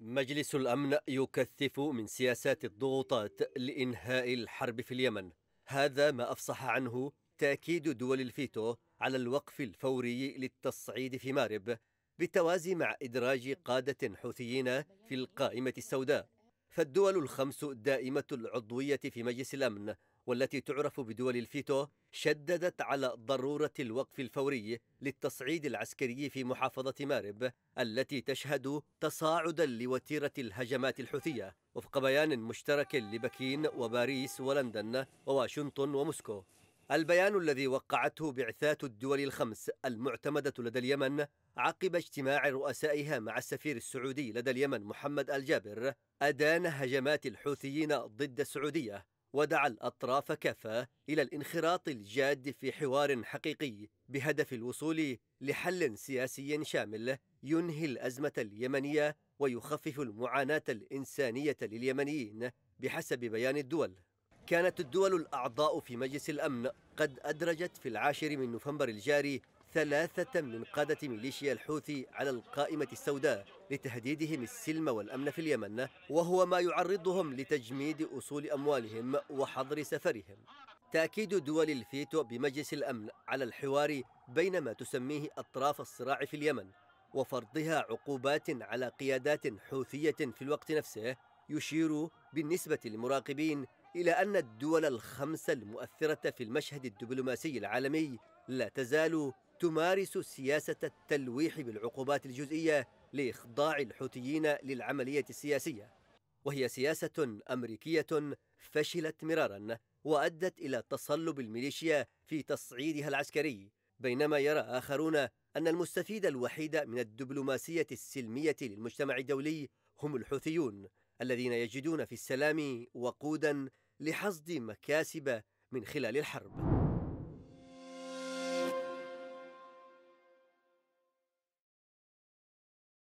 مجلس الأمن يكثف من سياسات الضغوطات لإنهاء الحرب في اليمن هذا ما أفصح عنه تأكيد دول الفيتو على الوقف الفوري للتصعيد في مارب بالتوازي مع إدراج قادة حوثيين في القائمة السوداء فالدول الخمس دائمة العضوية في مجلس الأمن والتي تعرف بدول الفيتو شددت على ضرورة الوقف الفوري للتصعيد العسكري في محافظة مارب التي تشهد تصاعدا لوتيرة الهجمات الحوثية وفق بيان مشترك لبكين وباريس ولندن وواشنطن وموسكو البيان الذي وقعته بعثات الدول الخمس المعتمدة لدى اليمن عقب اجتماع رؤسائها مع السفير السعودي لدى اليمن محمد الجابر أدان هجمات الحوثيين ضد السعودية ودعا الأطراف كافة إلى الانخراط الجاد في حوار حقيقي بهدف الوصول لحل سياسي شامل ينهي الأزمة اليمنية ويخفف المعاناة الإنسانية لليمنيين بحسب بيان الدول كانت الدول الأعضاء في مجلس الأمن قد أدرجت في العاشر من نوفمبر الجاري ثلاثة من قادة ميليشيا الحوثي على القائمة السوداء لتهديدهم السلم والأمن في اليمن وهو ما يعرضهم لتجميد أصول أموالهم وحظر سفرهم تأكيد دول الفيتو بمجلس الأمن على الحوار بين ما تسميه أطراف الصراع في اليمن وفرضها عقوبات على قيادات حوثية في الوقت نفسه يشير بالنسبة للمراقبين إلى أن الدول الخمسة المؤثرة في المشهد الدبلوماسي العالمي لا تزال تمارس سياسة التلويح بالعقوبات الجزئية لإخضاع الحوثيين للعملية السياسية وهي سياسة أمريكية فشلت مرارا وأدت إلى تصلب الميليشيا في تصعيدها العسكري بينما يرى آخرون أن المستفيد الوحيد من الدبلوماسية السلمية للمجتمع الدولي هم الحوثيون الذين يجدون في السلام وقودا لحصد مكاسب من خلال الحرب